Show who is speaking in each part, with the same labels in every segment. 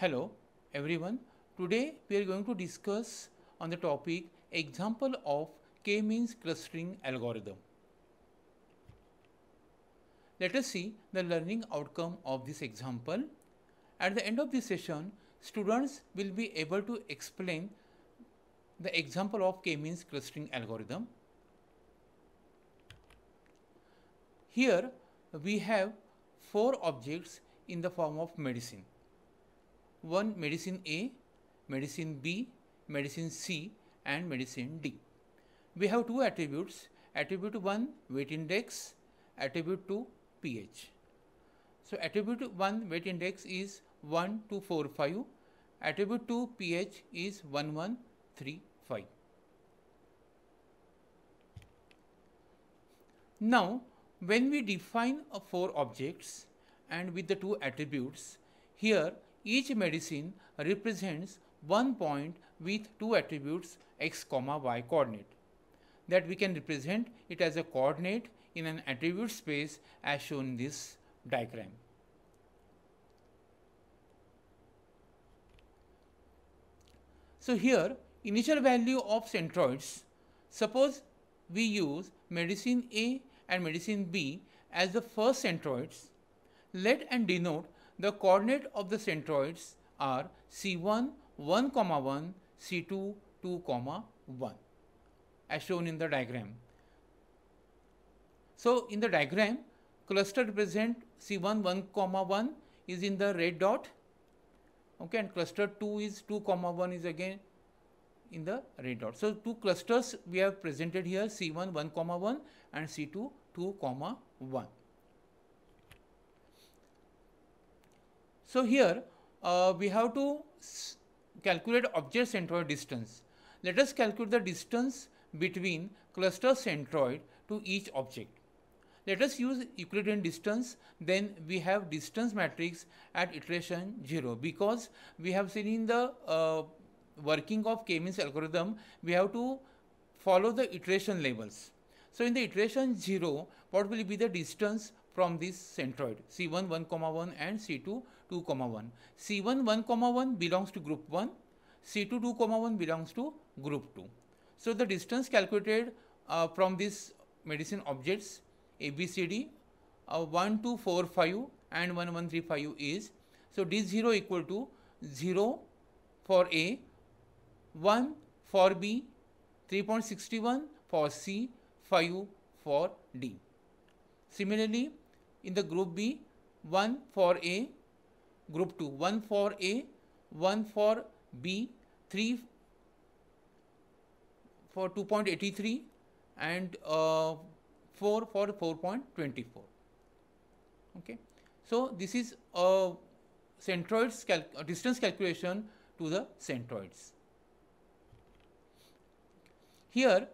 Speaker 1: Hello everyone. Today we are going to discuss on the topic example of k-means clustering algorithm. Let us see the learning outcome of this example. At the end of this session, students will be able to explain the example of k-means clustering algorithm. Here we have four objects in the form of medicine one medicine A, medicine B, medicine C and medicine D. We have two attributes, attribute 1 weight index, attribute 2 pH. So attribute 1 weight index is 1, to 4, 5, attribute 2 pH is 1, 1, 3, 5. Now when we define uh, four objects and with the two attributes, here each medicine represents one point with two attributes x comma y coordinate. That we can represent it as a coordinate in an attribute space as shown in this diagram. So here initial value of centroids, suppose we use medicine A and medicine B as the first centroids, let and denote the coordinate of the centroids are C1, 1, comma 1, C2, 2, comma 1 as shown in the diagram. So, in the diagram, cluster represent C1, 1, comma 1 is in the red dot okay and cluster 2 is 2 comma 1 is again in the red dot. So, two clusters we have presented here C1 1 comma 1 and C2 2 comma 1. So here uh, we have to calculate object centroid distance. Let us calculate the distance between cluster centroid to each object. Let us use Euclidean distance, then we have distance matrix at iteration 0 because we have seen in the uh, working of K-means algorithm, we have to follow the iteration labels. So in the iteration 0, what will be the distance from this centroid C1 1 comma 1 and C2 2 comma 1. C1 1 comma 1 belongs to group 1, C2 2 comma 1 belongs to group 2. So the distance calculated uh, from these medicine objects ABCD uh, 1 2 4 5 and 1 1 3 5 is so D0 equal to 0 for A, 1 for B, 3.61 for C, 5 for D. Similarly, in the group B, 1 for A, group 2, 1 for A, 1 for B, 3 for 2.83 and uh, 4 for 4.24. Okay. So, this is a centroids cal distance calculation to the centroids. Here,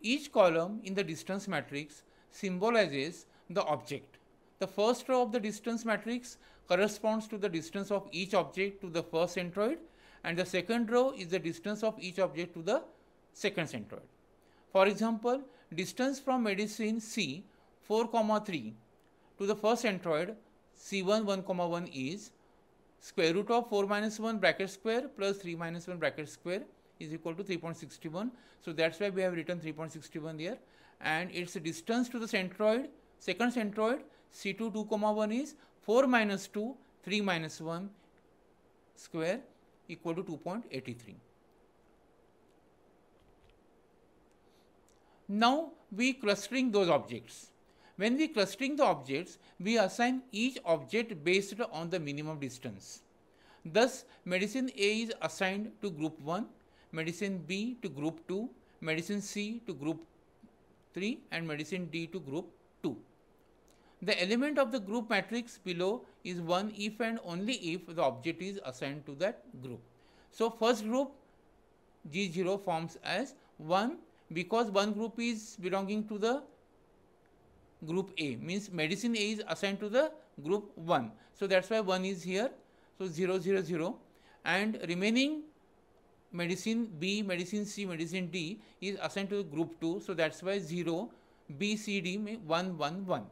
Speaker 1: each column in the distance matrix symbolizes the object the first row of the distance matrix corresponds to the distance of each object to the first centroid and the second row is the distance of each object to the second centroid. For example, distance from medicine C 4 comma 3 to the first centroid C1 1 comma 1 is square root of 4 minus 1 bracket square plus 3 minus 1 bracket square is equal to 3.61. So that's why we have written 3.61 there and its distance to the centroid second centroid C2 2 comma 1 is 4 minus 2 3 minus 1 square equal to 2.83. Now we clustering those objects. When we clustering the objects, we assign each object based on the minimum distance. Thus, medicine A is assigned to group 1, medicine B to group 2, medicine C to group 3 and medicine D to group 2. The element of the group matrix below is 1 if and only if the object is assigned to that group. So, first group G0 forms as 1 because one group is belonging to the group A means medicine A is assigned to the group 1. So, that is why 1 is here. So, 0 0 0 and remaining medicine B, medicine C, medicine D is assigned to group 2. So, that is why 0 B C D 1 1 1.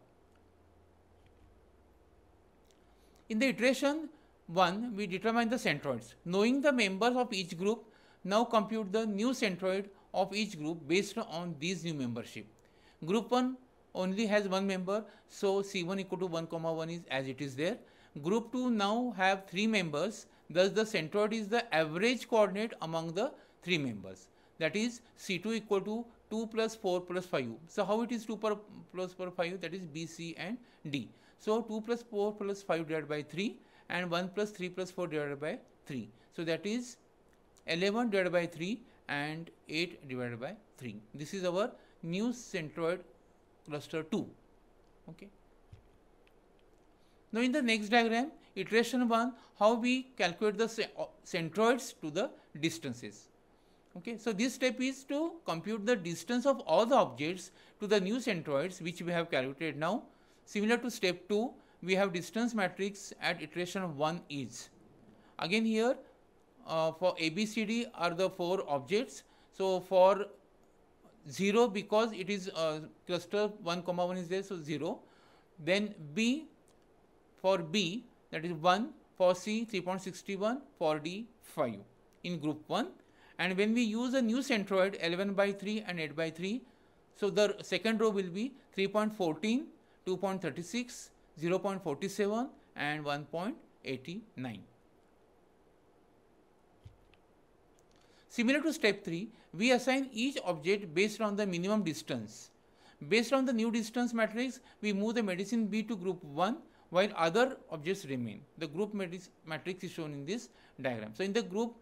Speaker 1: In the iteration 1, we determine the centroids. Knowing the members of each group, now compute the new centroid of each group based on these new membership. Group 1 only has one member, so C1 equal to 1 comma 1 is as it is there. Group 2 now have 3 members, thus the centroid is the average coordinate among the 3 members. That is C2 equal to 2 plus 4 plus 5u. So how it is 2 4 5u? That is B, C and D. So 2 plus 4 plus 5 divided by 3 and 1 plus 3 plus 4 divided by 3. So that is 11 divided by 3 and 8 divided by 3. This is our new centroid cluster 2. Okay. Now in the next diagram, iteration 1, how we calculate the uh, centroids to the distances. Okay, so this step is to compute the distance of all the objects to the new centroids which we have calculated now Similar to step 2, we have distance matrix at iteration 1 each. Again here, uh, for ABCD are the four objects. So for 0 because it is uh, cluster 1 comma 1 is there, so 0. Then B for B that is 1, for C 3.61, for D 5 in group 1. And when we use a new centroid 11 by 3 and 8 by 3, so the second row will be 3.14 2.36, 0.47 and 1.89. Similar to step 3, we assign each object based on the minimum distance. Based on the new distance matrix, we move the medicine B to group 1 while other objects remain. The group matrix is shown in this diagram. So, in the group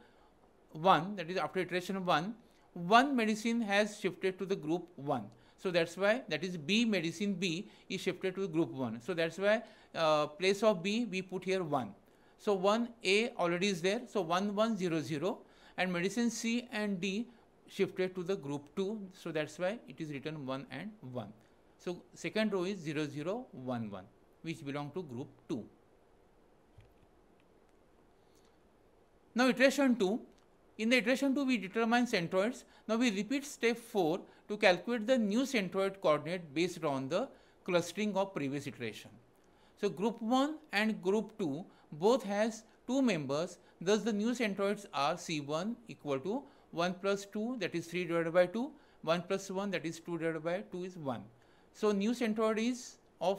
Speaker 1: 1 that is after iteration 1, one medicine has shifted to the group 1 so that's why that is B medicine B is shifted to group 1. So that's why uh, place of B we put here 1. So 1 A already is there. So 1 1 0 0 and medicine C and D shifted to the group 2. So that's why it is written 1 and 1. So second row is 0 0 1 1 which belong to group 2. Now iteration 2 in the iteration 2, we determine centroids. Now, we repeat step 4 to calculate the new centroid coordinate based on the clustering of previous iteration. So, group 1 and group 2 both has 2 members, thus the new centroids are C1 equal to 1 plus 2 that is 3 divided by 2, 1 plus 1 that is 2 divided by 2 is 1. So, new centroid is of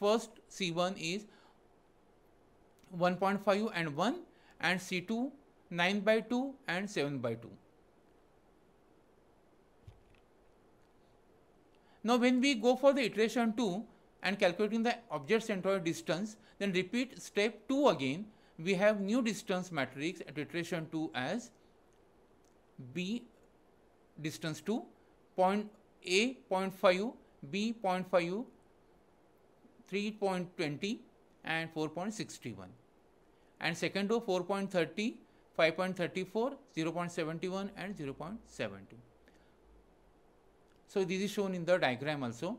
Speaker 1: first C1 is 1.5 and 1 and C2 9 by 2 and 7 by 2. Now, when we go for the iteration 2 and calculating the object centroid distance, then repeat step 2 again, we have new distance matrix at iteration 2 as B distance 2, point A 0.5, B 0.5, 3.20 and 4.61 and second row 4.30 5.34, 0.71 and 0.72. So, this is shown in the diagram also.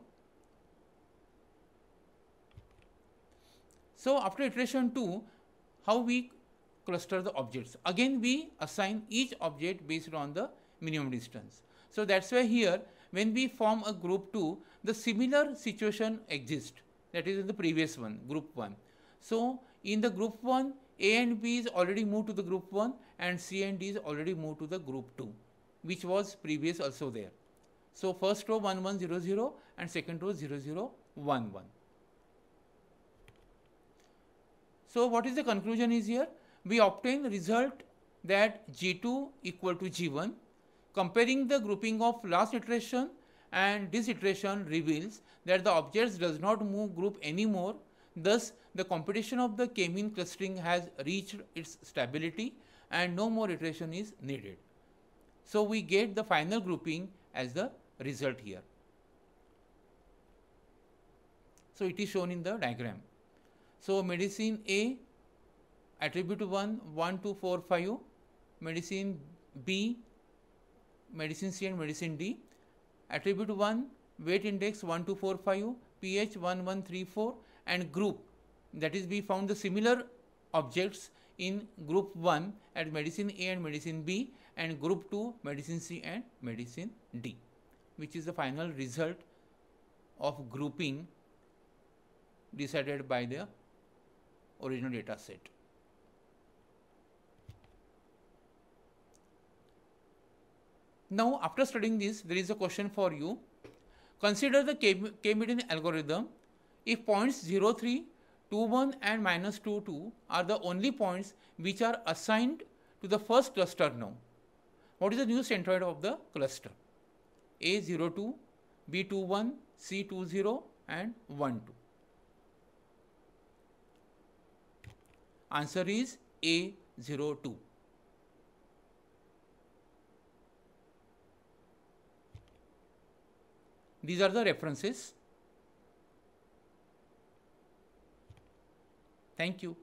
Speaker 1: So, after iteration 2, how we cluster the objects? Again, we assign each object based on the minimum distance. So, that is why here when we form a group 2, the similar situation exists that is in the previous one, group 1. So, in the group 1, a and B is already moved to the group 1 and C and D is already moved to the group 2 which was previous also there. So, first row 1100 and second row 1. So, what is the conclusion is here? We obtain result that G2 equal to G1 comparing the grouping of last iteration and this iteration reveals that the objects does not move group anymore Thus, the competition of the k-mean clustering has reached its stability and no more iteration is needed. So, we get the final grouping as the result here. So, it is shown in the diagram. So, medicine A attribute 1, 1, 2, 4, 5, medicine B, medicine C and medicine D, attribute 1, weight index 1, 2, 4, 5, pH 1, 1, 3, 4 and group that is we found the similar objects in group 1 at medicine A and medicine B and group 2 medicine C and medicine D which is the final result of grouping decided by the original data set. Now after studying this there is a question for you. Consider the K-median algorithm if points 0, 3, 2, 1 and minus 2, 2 are the only points which are assigned to the first cluster now. What is the new centroid of the cluster? A02, B21, C20 and 12. Answer is A02. These are the references. Thank you.